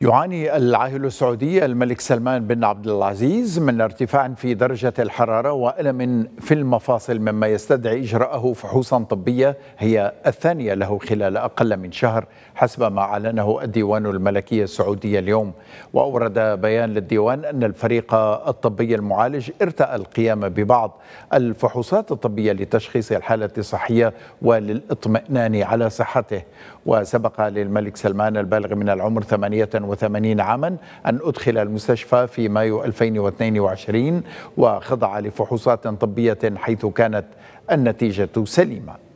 يعاني العاهل السعودي الملك سلمان بن عبد العزيز من ارتفاع في درجة الحرارة وألم في المفاصل مما يستدعي إجراءه فحوصا طبية هي الثانية له خلال أقل من شهر حسب ما أعلنه الديوان الملكي السعودي اليوم وأورد بيان للديوان أن الفريق الطبي المعالج ارتأى القيام ببعض الفحوصات الطبية لتشخيص الحالة الصحية وللإطمئنان على صحته وسبق للملك سلمان البالغ من العمر 88 86 عاما أن أدخل المستشفى في مايو 2022 وخضع لفحوصات طبية حيث كانت النتيجة سليمة